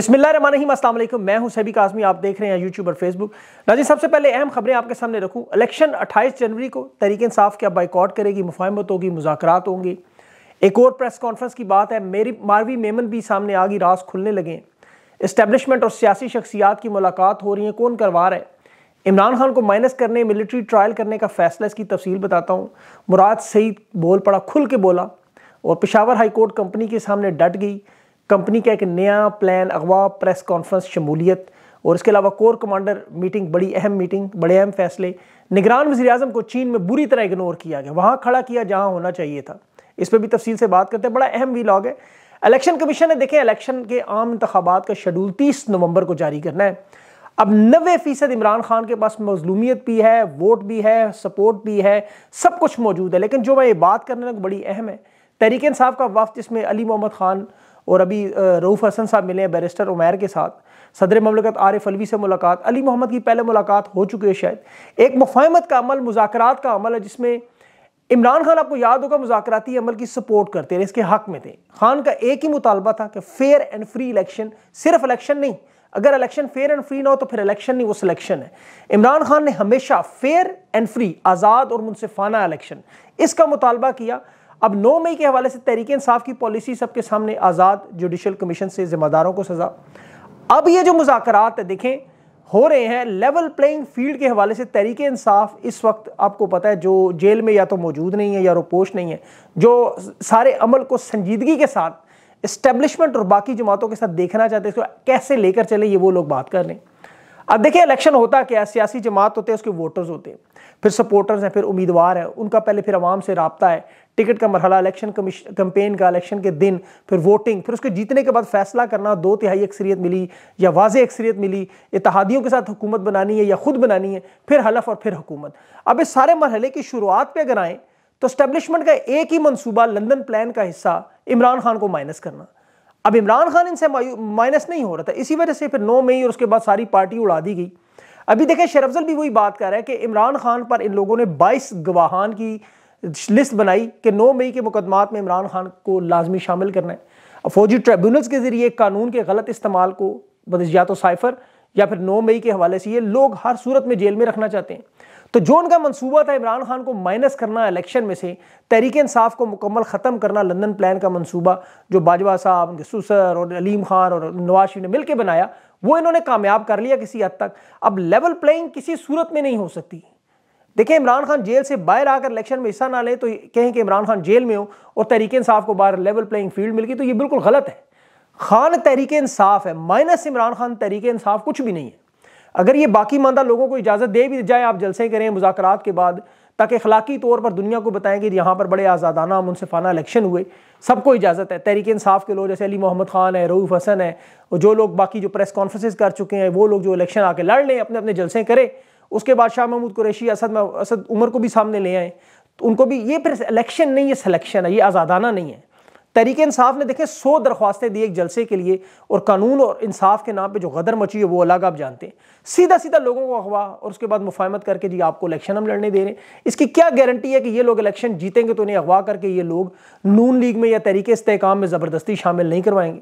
बिस्मिल्लाम मैं हूं सैबी काजमी आप देख रहे हैं यूट्यूब और फेसबुक नाजी सबसे पहले अहम खबरें आपके सामने रखूं इलेक्शन 28 जनवरी को तरीके इंसाफ क्या बाइकआउट करेगी मुफाहमत होगी मुजाकर होंगी एक और प्रेस कॉन्फ्रेंस की बात है मेरी मारवी मेमन भी सामने आ गई रास खुलने लगे इस्टेबलिशमेंट और सियासी शख्सियात की मुलाकात हो रही है कौन करवा रहा है इमरान खान को माइनस करने मिलिट्री ट्रायल करने का फैसला इसकी तफसील बताता हूँ मुराद सईद बोल पड़ा खुल के बोला और पिशावर हाई कोर्ट कंपनी के सामने डट गई कंपनी का एक नया प्लान अगवा प्रेस कॉन्फ्रेंस शमूलियत और इसके अलावा कोर कमांडर मीटिंग बड़ी अहम मीटिंग बड़े अहम फैसले निगरान वजी अजम को चीन में बुरी तरह इग्नोर किया गया वहाँ खड़ा किया जहाँ होना चाहिए था इस पर भी तफसील से बात करते हैं बड़ा अहम वी लॉग है इलेक्शन कमीशन ने देखें इलेक्शन के आम इंतबात का शेड्यूल तीस नवंबर को जारी करना है अब नबे फ़ीसद इमरान खान के पास मजलूमियत भी है वोट भी है सपोर्ट भी है सब कुछ मौजूद है लेकिन जो मैं ये बात करने लगा बड़ी अहम है तहरीक साहब का वक्त जिसमें अली मोहम्मद खान और अभी रऊफ़ हसन साहब मिले हैं बैरिस्टर उमैर के साथ सदर ममलकत आरिफ अलवी से मुलाकात अली मोहम्मद की पहले मुलाकात हो चुकी है शायद एक मुफाहमत का अमल मुजाकर का अमल है जिसमें इमरान खान आपको याद होगा मुजाकती अमल की सपोर्ट करते रहे इसके हक में थे खान का एक ही मुतालबा था कि फेयर एंड फ्री इलेक्शन सिर्फ इलेक्शन नहीं अगर इलेक्शन फेयर एंड फ्री ना हो तो फिर इलेक्शन नहीं वो सिलेक्शन है इमरान खान ने हमेशा फेयर एंड फ्री आज़ाद और मुनसिफाना इलेक्शन इसका मुतालबा किया अब 9 मई के हवाले से तहरीक इंसाफ की पॉलिसी सबके सामने आज़ाद जुडिशल कमीशन से जिम्मेदारों को सज़ा अब ये जो मुजाकर देखें हो रहे हैं लेवल प्लेइंग फील्ड के हवाले से तहरीक इंसाफ इस वक्त आपको पता है जो जेल में या तो मौजूद नहीं है या रोपोश नहीं है जो सारे अमल को संजीदगी के साथ इस्टेब्लिशमेंट और बाकी जमातों के साथ देखना चाहते हैं इसको कैसे लेकर चले ये वो लोग बात कर रहे हैं अब देखिए इलेक्शन होता क्या है सियासी जमात होते हैं उसके वोटर्स होते हैं फिर सपोर्टर्स हैं फिर उम्मीदवार हैं उनका पहले फिर आवाम से रबता है टिकट का मरहला इलेक्शन कंपेन का इलेक्शन के दिन फिर वोटिंग फिर उसके जीतने के बाद फैसला करना दो तिहाई अक्सरियत मिली या वाज अक्सरियत मिली इतिहादियों के साथ हुकूमत बनानी है या खुद बनानी है फिर हलफ और फिर हुकूमत अब इस सारे मरहले की शुरुआत पर अगर आएँ तो स्टैब्लिशमेंट का एक ही मनसूबा लंदन प्लान का हिस्सा इमरान खान को माइनस करना अब इमरान खान इनसे माइनस नहीं हो रहा था इसी वजह से फिर नौ मई और उसके बाद सारी पार्टी उड़ा दी गई अभी देखें शेरफजल भी वही बात कर रहा है कि इमरान खान पर इन लोगों ने 22 गवाहान की लिस्ट बनाई कि 9 मई के मुकदमात में इमरान खान को लाजमी शामिल करना है फौजी ट्रिब्यूनल्स के ज़रिए कानून के गलत इस्तेमाल को या तो साइफर या फिर 9 मई के हवाले से ये लोग हर सूरत में जेल में रखना चाहते हैं तो जो उनका मंसूबा था इमरान खान को माइनस करना इलेक्शन में से तहरीक इंसाफ को मुकम्मल ख़त्म करना लंदन प्लान का मनसूबा जो बाजवा साहब उनके सुसर और अलीम खान और नवाज शरीफ ने मिलकर बनाया वो इन्होंने कामयाब कर लिया किसी हद तक अब लेवल प्लेइंग किसी सूरत में नहीं हो सकती देखिए इमरान खान जेल से बाहर आकर इलेक्शन में हिस्सा ना लें तो कहें कि इमरान खान जेल में हो और तहरीक इंसाफ को बाहर लेवल प्लेइंग फील्ड मिल गई तो ये बिल्कुल गलत है खान तहरीक इंसाफ है माइनस इमरान खान तहरीक इंसाफ कुछ भी नहीं है अगर ये बाकी मानदा लोगों को इजाज़त दे भी जाए आप जलसे करें मुजाकर के बाद ताकि अखलाकी तौर पर दुनिया को बताएं कि यहाँ पर बड़े आज़ादाना मुनफाना इलेक्शन हुए सबको इजाज़त है तहरीक इंसाफ के लोग जैसे अली मोहम्मद खान है रऊफ़ हसन है और जो लोग बाकी जो प्रेस कॉन्फ्रेंस कर चुके हैं वो लोग जो इलेक्शन आके लड़ लें अपने अपने जलसे करें उसके बाद शाह महमूद कुरैशी असद असद उमर को भी सामने ले आए तो उनको भी ये फिर इलेक्शन नहीं है सिलेक्शन है ये आज़ादाना नहीं है तरीके इंसाफ ने देखे सौ दरख्वास्तें दी एक जलसे के लिए और कानून और इंसाफ के नाम पे जो गदर मची है वो अलग आप जानते हैं सीधा सीधा लोगों को अगवा और उसके बाद मुफाहमत करके जी आपको इलेक्शन हम लड़ने दे रहे हैं इसकी क्या गारंटी है कि ये लोग इलेक्शन जीतेंगे तो उन्हें अगवा करके ये लोग नून लीग में या तरीके इस्तेकाम में ज़बरदस्ती शामिल नहीं करवाएंगे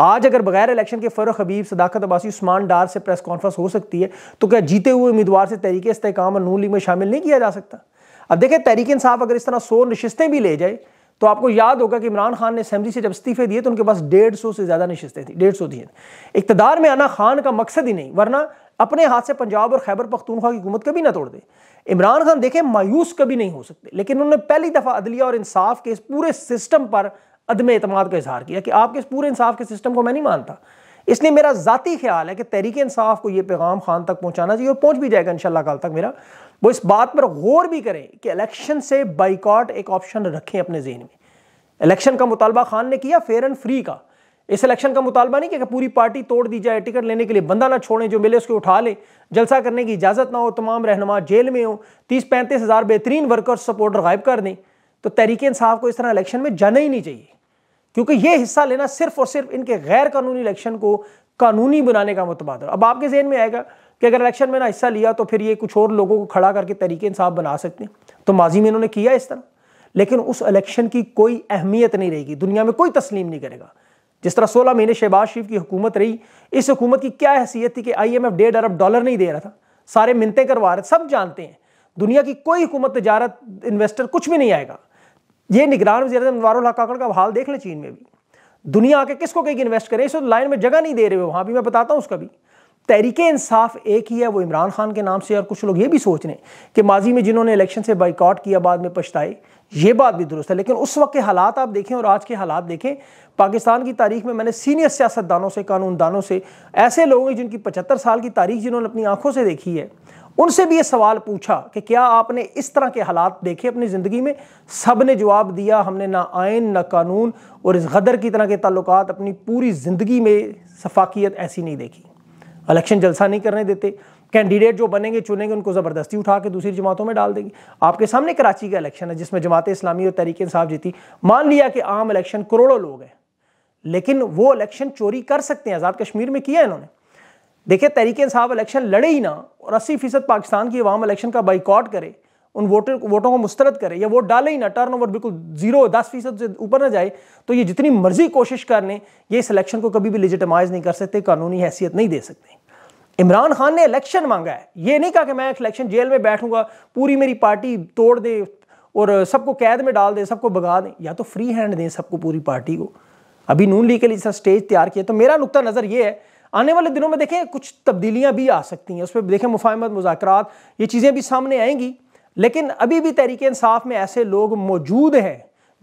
आज अगर बगैर इलेक्शन के फरोख हबीब सदाकत अबासी उस्मान डार से प्रेस कॉन्फ्रेंस हो सकती है तो क्या जीते हुए उम्मीदवार से तरीके इस्तेकाम और नून लीग में शामिल नहीं किया जा सकता अब देखें तहरीक इंसाफ अगर इस तरह सौ नशस्तें भी ले जाए तो आपको याद होगा कि इमरान खान ने असम्बली से जब इस्तीफे दिए तो उनके पास डेढ़ सौ से ज़्यादा नशस्तें थी डेढ़ सौ दिए इकतदार में आना खान का मकसद ही नहीं वरना अपने हाथ से पंजाब और खैबर पख्तूनख्वा की हुकूमत कभी ना तोड़ दे इमरान खान देखें मायूस कभी नहीं हो सकते लेकिन उन्होंने पहली दफ़ा अदलिया और इंसाफ के इस पूरे सिस्टम पर अदम अतमाद का इजहार किया कि आपके इस पूरे इंसाफ के सिस्टम को मैं नहीं मानता इसलिए मेरा ज़ाती ख्याल है कि तहरीक इंसाफ को यह पैगाम खान तक पहुँचाना चाहिए और पहुँच भी जाएगा इन कल तक मेरा वो इस बात पर गौर भी करें कि इलेक्शन से बाइकॉट एक ऑप्शन रखें अपने जहन में इलेक्शन का मुतालबा खान ने किया फेयर एंड फ्री का इस इलेक्शन का मुतालबा नहीं किया पूरी पार्टी तोड़ दी जाए टिकट लेने के लिए बंदा ना छोड़ें जो मिले उसको उठा लें जलसा करने की इजाज़त ना हो तमाम रहनमा जेल में हो तीस पैंतीस हज़ार बेहतरीन वर्कर्स सपोर्टर गायब कर दें तो तहरीक इंसाफ को इस तरह इलेक्शन में जाना ही नहीं चाहिए क्योंकि ये हिस्सा लेना सिर्फ और सिर्फ इनके गैर कानूनी इलेक्शन को कानूनी बनाने का मुतबाद अब आपके जहन में आएगा कि अगर इलेक्शन में ना हिस्सा लिया तो फिर ये कुछ और लोगों को खड़ा करके तरीके इंसाफ बना सकते हैं तो माजी में इन्होंने किया इस तरह लेकिन उस इलेक्शन की कोई अहमियत नहीं रहेगी दुनिया में कोई तस्लीम नहीं करेगा जिस तरह सोलह महीने शहबाज शरीफ की हुकूमत रही इस हुकूमत की क्या हैसियत थी कि आई एम एफ डेढ़ अरब डॉलर नहीं दे रहा था सारे मिनतें करवा रहे सब जानते हैं दुनिया की कोई हुकूमत तजारत इन्वेस्टर कुछ भी नहीं आएगा ये निगरान वजी अनवारुल काकड़ का हाल देख लें चीन में भी दुनिया आके किसको कहीं इन्वेस्ट करें इस लाइन में जगह नहीं दे रहे हो वहाँ भी मैं बताता हूँ उसका भी तहरीक इंसाफ एक ही है वो इमरान खान के नाम से और कुछ लोग ये भी सोच रहे हैं कि माजी में जिन्होंने इलेक्शन से बाइकआउट किया बाद में पछताए ये बात भी दुरुस्त है लेकिन उस वक्त के हालात आप देखें और आज के हालात देखें पाकिस्तान की तारीख में मैंने सीनियर सियासतदानों से कानूनदानों से ऐसे लोगों की जिनकी पचहत्तर साल की तारीख जिन्होंने अपनी आंखों से देखी है उनसे भी ये सवाल पूछा कि क्या आपने इस तरह के हालात देखे अपनी ज़िंदगी में सब ने जवाब दिया हमने ना आयन ना कानून और इस गदर की तरह के ताल्लुक अपनी पूरी ज़िंदगी में सफाकियत ऐसी नहीं देखी इलेक्शन जलसा नहीं करने देते कैंडिडेट जो बनेंगे चुनेंगे उनको ज़बरदस्ती उठा के दूसरी जमातों में डाल देंगे आपके सामने कराची का इलेक्शन है जिसमें जमात इस्लामी और तहरीक इंसाफ जीती मान लिया कि आम इलेक्शन करोड़ों लोग हैं लेकिन वो इलेक्शन चोरी कर सकते हैं आज़ाद कश्मीर में किया इन्होंने देखिए तरीके साहब इलेक्शन लड़े ही ना और अस्सी फीसद पाकिस्तान की अवाम इलेक्शन का बाइकआउट करे उन वोटर वोटों को मुस्तरद करे या वोट डाले ही ना टर्न ओवर बिल्कुल जीरो दस फीसद से ऊपर ना जाए तो ये जितनी मर्जी कोशिश कर लें ये इस इलेक्शन को कभी भी लिजिटमाइज नहीं कर सकते कानूनी हैसियत नहीं दे सकते इमरान खान ने इलेक्शन मांगा है ये नहीं कहा कि मैं इलेक्शन जेल में बैठूंगा पूरी मेरी पार्टी तोड़ दे और सबको कैद में डाल दे सबको भगा दें या तो फ्री हैंड दें सबको पूरी पार्टी को अभी नून लीग के लिए सर स्टेज तैयार किया तो मेरा नुकता नज़र ये है आने वाले दिनों में देखें कुछ तब्दीलियाँ भी आ सकती हैं उस पर देखें मुफाहमत मुजाकर ये चीज़ें भी सामने आएंगी लेकिन अभी भी तहरीक इंसाफ में ऐसे लोग मौजूद हैं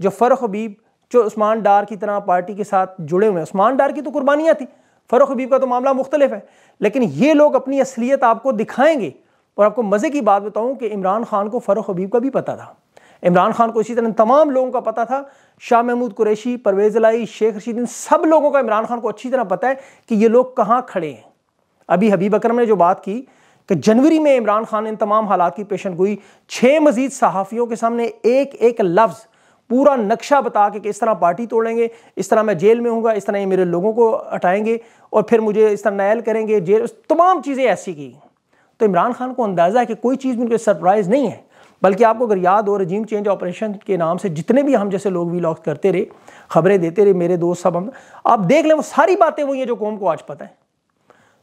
जो फ़रुख हबीब जो उस्मान डार की तरह पार्टी के साथ जुड़े हुए हैं उस्मान डार की तो कुर्बानियाँ थी फ़रुख हबीब का तो मामला मुख्तलिफ है लेकिन ये लोग अपनी असलियत आपको दिखाएंगे और आपको मज़े की बात बताऊँ कि इमरान खान को फ़र्ख हबीब का भी पता था इमरान खान को इसी तरह तमाम लोगों का पता था शाह महमूद कुरैशी परवेज़ लाई शेख रशीद इन सब लोगों का इमरान खान को अच्छी तरह पता है कि ये लोग कहाँ खड़े हैं अभी हबीब अक्रम ने जो बात की कि जनवरी में इमरान खान इन तमाम हालात की पेशन गोई छः मजीद सहाफ़ियों के सामने एक एक लफ्ज़ पूरा नक्शा बता के कि इस तरह पार्टी तोड़ेंगे इस तरह मैं जेल में हूँगा इस तरह ये मेरे लोगों को हटाएंगे और फिर मुझे इस तरह नायल करेंगे जेल तमाम चीज़ें ऐसी की तो इमरान खान को अंदाज़ा है कि कोई चीज़ उनके सरप्राइज़ नहीं है बल्कि आपको अगर याद हो रजीम चेंज ऑपरेशन के नाम से जितने भी हम जैसे लोग वीलॉग करते रहे खबरें देते रहे मेरे दोस्त सब हम आप देख लें वो सारी बातें वही हैं जो कौम को आज पता है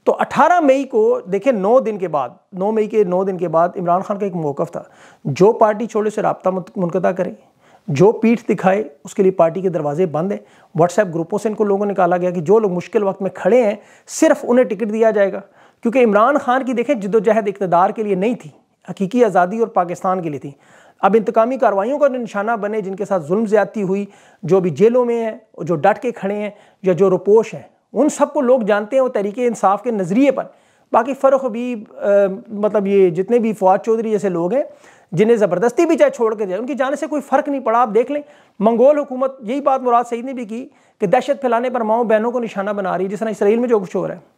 तो 18 मई को देखें नौ दिन के बाद नौ मई के नौ दिन के बाद इमरान खान का एक मौक़ था जो पार्टी छोड़े से रबता मुनकदा करें जो पीठ दिखाए उसके लिए पार्टी के दरवाजे बंद हैं व्हाट्सएप ग्रुपों से इनको लोगों ने निकाला गया कि जो लोग मुश्किल वक्त में खड़े हैं सिर्फ उन्हें टिकट दिया जाएगा क्योंकि इमरान खान की देखें जिदोजहद इकतदार के लिए नहीं थी हकीकी आज़ादी और पाकिस्तान के लिए थी अब इंतकामी कार्रवाइयों का निशाना बने जिनके साथ जुल्म ज़्यादती हुई जो भी जेलों में हैं जो डट के खड़े हैं या जो रुपोश हैं उन सबको लोग जानते हैं और तरीके इंसाफ के नज़रिए पर बाकी भी आ, मतलब ये जितने भी फवाद चौधरी जैसे लोग हैं जिन्हें ज़बरदस्ती भी चाहे छोड़ के जाए उनकी जाने से कोई फ़र्क नहीं पड़ा आप देख लें मंगोल हुकूमत यही बात मुराद सईद ने भी की कि दहशत फैलाने पर माओ बहनों को निशाना बना रही है जिस तरह इसराइल में जो कुछ हो रहा है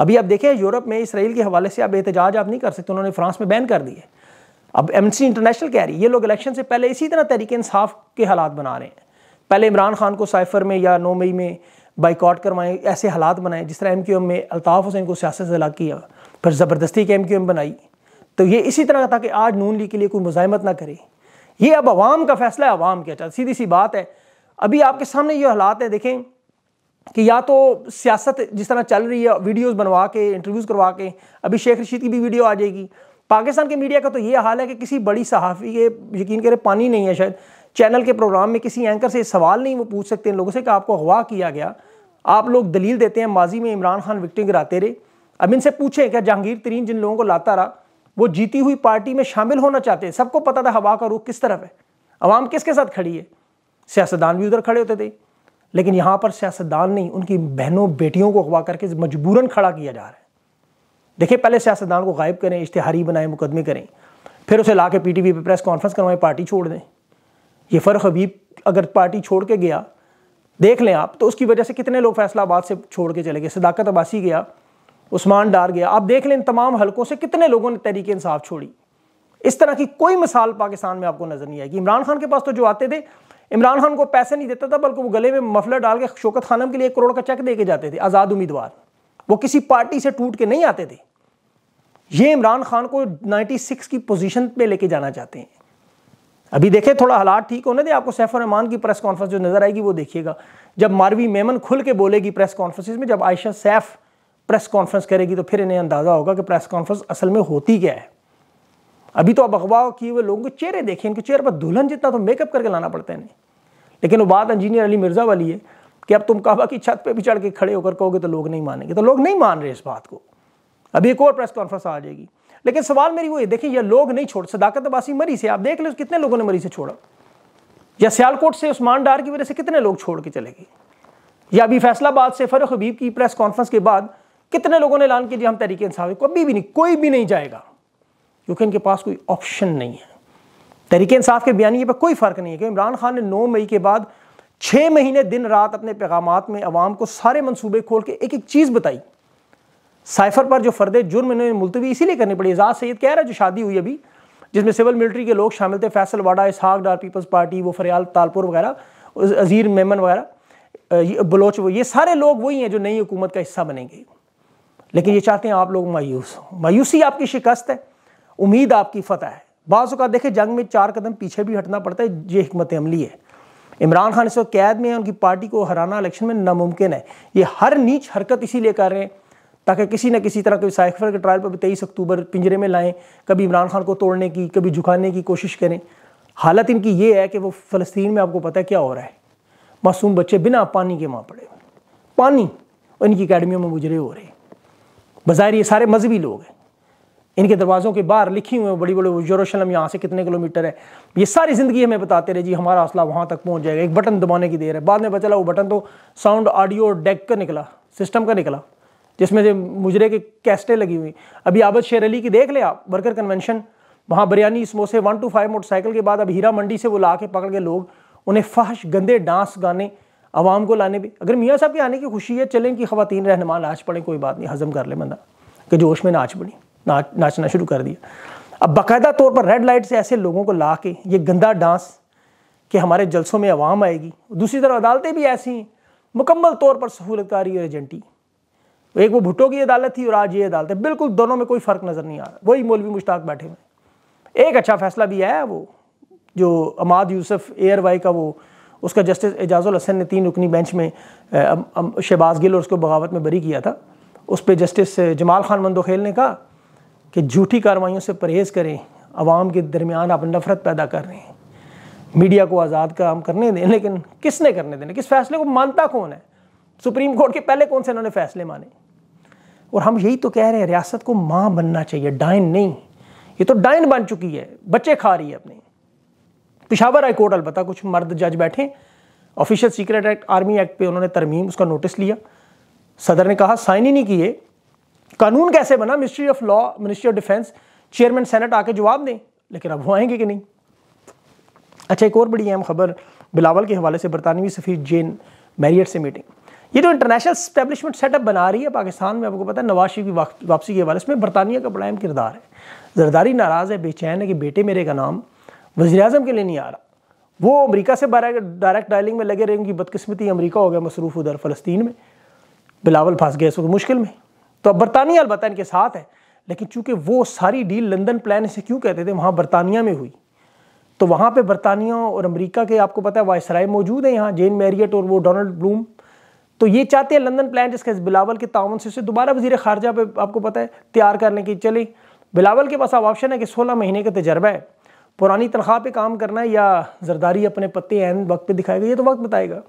अभी आप देखें यूरोप में इसराइल के हवाले से आप एहतजाज आप नहीं कर सकते उन्होंने फ्रांस में बैन कर दिए अब सी इंटरनेशनल कह रही है ये लोग इलेक्शन से पहले इसी तरह तरीके इंसाफ के हालात बना रहे हैं पहले इमरान खान को साइफर में या नौ मई में बाइकआउट करवाएं ऐसे हालात बनाएं जिस तरह एम क्यू एम में अल्ताफ़ हुसैन को सियासत से अलग किया फिर ज़बरदस्ती के एम क्यू एम बनाई तो ये इसी तरह था कि आज नून लीग के लिए कोई मुजामत ना करे ये अब आवाम का फैसला है अवाम क्या चाहता सीधी सी बात है अभी आपके सामने ये हालात है देखें कि या तो सियासत जिस तरह चल रही है वीडियोस बनवा के इंटरव्यूज़ करवा के अभी शेख रशीद की भी वीडियो आ जाएगी पाकिस्तान के मीडिया का तो ये हाल है कि किसी बड़ी सहाफ़ी के यकीन करें पानी नहीं है शायद चैनल के प्रोग्राम में किसी एंकर से सवाल नहीं वो पूछ सकते इन लोगों से कि आपको अगवा किया गया आप लोग दलील देते हैं माजी में इमरान खान विक्टिंग कराते रहे अब इनसे पूछें क्या जहांगीर तरीन जिन लोगों को लाता रहा वो जीती हुई पार्टी में शामिल होना चाहते हैं सबको पता था हवा का रुख किस तरफ है अवाम किसके साथ खड़ी है सियासतदान भी उधर खड़े होते थे लेकिन यहाँ पर सियासतदान नहीं उनकी बहनों बेटियों को अगवा करके मजबूरन खड़ा किया जा रहा है देखिए पहले सियासतदान को गायब करें इश्तहारी बनाएं मुकदमे करें फिर उसे ला के पी पे प्रेस कॉन्फ्रेंस करवाएं पार्टी छोड़ दें ये फ़र्क हबीब अगर पार्टी छोड़ के गया देख लें आप तो उसकी वजह से कितने लोग फैसलाबाद से छोड़ के चले गए सदाकत अबासी गया उस्मान डार गया आप देख लें तमाम हलकों से कितने लोगों ने तहरीक इंसाफ छोड़ी इस तरह की कोई मिसाल पाकिस्तान में आपको नज़र नहीं आएगी इमरान खान के पास तो जो आते थे इमरान खान को पैसे नहीं देता था बल्कि वो गले में मफलर डाल के शोकत खानम के लिए एक करोड़ का चेक दे के जाते थे आज़ाद उम्मीदवार वो किसी पार्टी से टूट के नहीं आते थे ये इमरान खान को 96 की पोजीशन पे लेके जाना चाहते हैं अभी देखें थोड़ा हालात ठीक होने दे आपको सैफ रहमान की प्रेस कॉन्फ्रेंस जो नज़र आएगी वो देखिएगा जब मारवी मेमन खुल के बोलेगी प्रेस कॉन्फ्रेंस में जब आयशा सैफ प्रेस कॉन्फ्रेंस करेगी तो फिर इन्हें अंदाज़ा होगा कि प्रेस कॉन्फ्रेंस असल में होती क्या है अभी तो आप अखबार किए हुए लोगों के चेहरे देखें इनके चेहरे पर दुल्हन जितना तो मेकअप करके लाना पड़ता है नहीं लेकिन वो बात इंजीनियर अली मिर्ज़ा वाली है कि अब तुम कहा कि छत पर भी चढ़ के खड़े होकर कहोगे तो लोग नहीं मानेंगे तो लोग नहीं मान रहे इस बात को अभी एक और प्रेस कॉन्फ्रेंस आ जाएगी लेकिन सवाल मेरी वो ये देखें ये लोग नहीं छोड़ सदाकत अबासी मरी से आप देख लो कितने लोगों ने मरी से छोड़ा या सियालकोट से उस्मान डार की वजह से कितने लोग छोड़ के चले गए या अभी फैसलाबाद से फरुख हबीब की प्रेस कॉन्फ्रेंस के बाद कितने लोगों ने ऐलान किया जी हम तरीके इंसाफ कभी भी नहीं कोई भी नहीं जाएगा क्योंकि इनके पास कोई ऑप्शन नहीं है तरीके इंसाफ के बयानी पर कोई फ़र्क नहीं है कि इमरान खान ने नौ मई के बाद छः महीने दिन रात अपने पैगाम में अवाम को सारे मनसूबे खोल के एक एक चीज़ बताई साइफर पर जो फर्द जुर्म इन्होंने मुलतवी इसीलिए करनी पड़ी एजाज सैद कह रहा है जो शादी हुई अभी जिसमें सिविल मिलिट्री के लोग शामिल थे फैसल वाडा इसहाक डार पीपल्स पार्टी वो फरियाल तालपुर वगैरह अजीर मेमन वगैरह बलोच वो ये सारे लोग वही हैं जो नई हुकूमत का हिस्सा बनेंगे लेकिन ये चाहते हैं आप लोग मायूस हो मायूसी आपकी शिकस्त है उम्मीद आपकी फतह है बाज़ात देखे जंग में चार कदम पीछे भी हटना पड़ता है ये हमत अमली है इमरान खान इस वक्त कैद में है उनकी पार्टी को हराना इलेक्शन में नामुमकिन है ये हर नीच हरकत इसीलिए कर रहे हैं ताकि किसी न किसी तरह के साइफर के ट्रायल पर तेईस अक्टूबर पिंजरे में लाएं कभी इमरान खान को तोड़ने की कभी झुकाने की कोशिश करें हालत इनकी ये है कि वो फ़लस्तीन में आपको पता है क्या हो रहा है मासूम बच्चे बिना पानी के वहाँ पड़े पानी इनकी अकेडमियों में गुजरे हो रहे हैं बाज़ाहिर ये सारे मजहबी लोग हैं इनके दरवाज़ों के बाहर लिखी हुए बड़ी बड़े यरूशलम यहाँ से कितने किलोमीटर है ये सारी ज़िंदगी हमें बताते रहे जी हमारा असला वहाँ तक पहुँच जाएगा एक बटन दबाने की देर है बाद में पता चला वो बटन तो साउंड ऑडियो डेक का निकला सिस्टम का निकला जिसमें से मुजरे के कैस्टें लगी हुई अभी आबद शेर अली की देख ले आप वर्कर कन्वेंशन वहाँ बिरयानी समोसे वन टू फाइव मोटरसाइकिल के बाद अब हीरा मंडी से वो ला के पकड़ के लोग उन्हें फ़हश गंदे डांस गाने आवाम को लाने भी अगर मियाँ साहब के आने की खुशी है चलें कि ख़वान रहनमान नाच पड़े कोई बात नहीं हज़म कर ले बंदा कि जोश में नाच पड़ी नाच नाचना शुरू कर दिया अब बाकायदा तौर पर रेड लाइट से ऐसे लोगों को ला के ये गंदा डांस के हमारे जलसों में आवाम आएगी दूसरी तरफ अदालतें भी ऐसी हैं मुकम्मल तौर पर सहूलतकारी और एजेंटी एक वो भुट्टो की अदालत थी और आज ये अदालत है बिल्कुल दोनों में कोई फ़र्क नज़र नहीं आ रहा वही मौलवी मुश्ताक बैठे हुए एक अच्छा फैसला भी आया वो जो अमाद यूसुफ एयर वाई का वो उसका जस्टिस एजाजुल हसन ने तीन रुकनी बेंच में शहबाज गिल और उसको बगावत में बरी किया था उस पर जस्टिस जमाल खान मंदोखेल ने कहा कि झूठी कार्रवाइयों से परहेज़ करें आवाम के दरमियान आप नफ़रत पैदा कर रहे हैं मीडिया को आज़ाद काम करने दें लेकिन किसने करने देने किस फैसले को मानता कौन है सुप्रीम कोर्ट के पहले कौन से इन्होंने फैसले माने और हम यही तो कह रहे हैं रियासत को माँ बनना चाहिए डाइन नहीं ये तो डाइन बन चुकी है बच्चे खा रही है अपने पिशावर हाई कोर्ट अलबत्ता कुछ मर्द जज बैठे official secret act army act पे उन्होंने तरमीम उसका नोटिस लिया सदर ने कहा साइन ही नहीं किए कानून कैसे बना ministry of law ministry of defence chairman senate आके जवाब दें लेकिन अब वो आएंगे कि नहीं अच्छा एक और बड़ी अहम खबर बिलावल के हवाले से बरतानवी सफी जेन मैरियट से मीटिंग ये जो इंटरनेशनल स्टैब्लिशमेंट सेटअप बना रही है पाकिस्तान में आपको पता है नवाज शरीफ की वापसी के हवाले इसमें बरतानिया का बड़ा अहम किरदार है जरदारी नाराज़ है बेचैन है कि बेटे मेरे का नाम वजी अजम के लिए नहीं आ रहा वो अमरीका से डायरेक्ट डायलिंग में लगे रहे उनकी बदकस्मती अमरीका हो गया मसरूफ़ उधर फ़लस्तीन में बिलावल फंस गए इस वक्त मुश्किल में तो अब बरतानिया अलबत्ता इनके साथ है लेकिन चूंकि वो सारी डील लंदन प्लान से क्यों कहते थे वहाँ बरतानिया में हुई तो वहाँ पर बरतानिया और अमरीका के आपको पता है वायसराय मौजूद है यहाँ जेन मैरियट और वो डोनल्ड ब्लूम तो ये चाहते हैं लंदन प्लान जिसके बिलावल के तावन से उसे दोबारा वजीर खारजा पे आपको पता है तैयार करने की चले बिलावल के पास अब ऑप्शन है कि 16 महीने का तजर्बा है पुरानी तनख्वाह पे काम करना है या जरदारी अपने पत्ते एन वक्त पे दिखाएगा ये तो वक्त बताएगा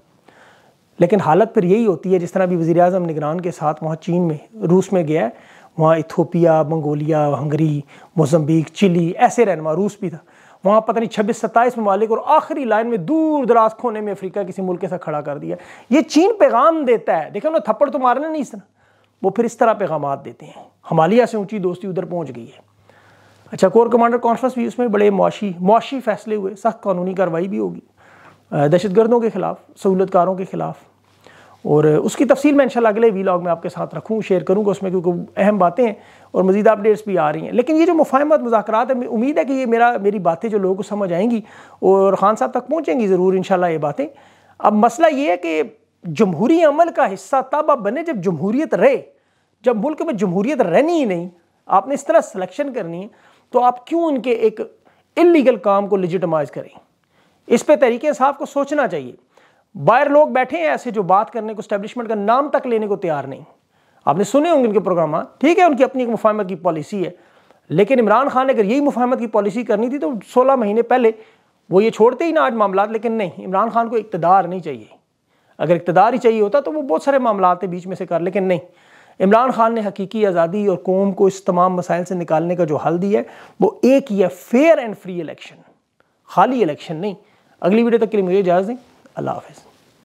लेकिन हालत फिर यही होती है जिस तरह अभी वज़ी अजम निगरान के साथ वहाँ चीन में रूस में गया है वहाँ Ethiopia Mongolia Hungary Mozambique Chile ऐसे रहनमा रूस भी था वहाँ पता नहीं छब्बीस सत्ताईस ममालिक और आखिरी लाइन में दूर दराज खोने में अफ्रीका किसी मुल्क के साथ खड़ा कर दिया ये चीन पैगाम देता है देखो ना थप्पड़ तो मारना नहीं इस तरह वो फिर इस तरह पैगाम देते हैं हमालिया से ऊँची दोस्ती उधर पहुँच गई है अच्छा कोर कमांडर कॉन्फ्रेंस भी उसमें बड़े मुआशी मुआशी फैसले हुए सख्त कानूनी कार्रवाई भी होगी दहशत गर्दों के ख़िलाफ़ सहूलतकारों के ख़िलाफ़ और उसकी तफसील मैं इंशाल्लाह अगले वीलॉग में आपके साथ रखूँ शेयर करूँगा उसमें क्योंकि अहम बातें हैं और मजीद अपडेट्स भी आ रही हैं लेकिन ये जो मुफाहमत मुजाकर है उम्मीद है कि ये मेरा मेरी बातें जो लोगों को समझ आएंगी और ख़ान साहब तक पहुँचेंगी ज़रूर इन ये बातें अब मसला ये है कि जमहूरी अमल का हिस्सा तब आप बने जब जमहूरीत रहे जब मुल्क में जमहूरीत रहनी ही नहीं आपने इस तरह सिलेक्शन करनी है तो आप क्यों इनके एक इलीगल काम को लिजिटमाइज़ करें इस पे तरीके साहब को सोचना चाहिए बाहर लोग बैठे हैं ऐसे जो बात करने को स्टैब्लिशमेंट का नाम तक लेने को तैयार नहीं आपने सुने होंगे उनके प्रोग्राम हाँ। ठीक है उनकी अपनी एक मुफाहमत की पॉलिसी है लेकिन इमरान खान ने अगर यही मुफाहमत की पॉलिसी करनी थी तो सोलह महीने पहले वो ये छोड़ते ही ना आज मामला लेकिन नहीं इमरान खान को इकतदार नहीं चाहिए अगर इकतदार ही चाहिए होता तो वो बहुत सारे मामला थे बीच में से कर लेकिन नहीं इमरान खान ने हकीकी आज़ादी और कौम को इस तमाम मसाइल से निकालने का जो हल दिया है वो एक ही है फेयर एंड फ्री इलेक्शन खाली इलेक्शन नहीं अगली वीडियो तक के लिए मुझे इजाज़त दें अल्लाह हाफिज़